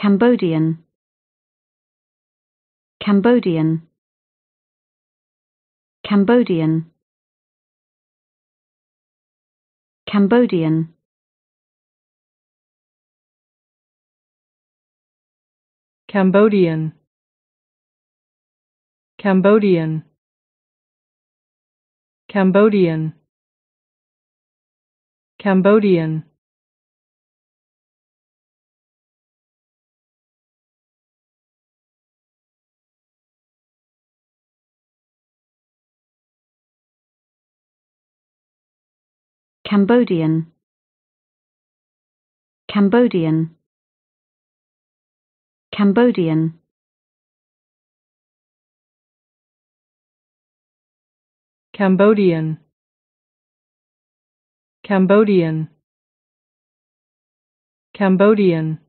Cambodian Cambodian Cambodian Cambodian Cambodian Cambodian Cambodian Cambodian Cambodian Cambodian Cambodian Cambodian Cambodian Cambodian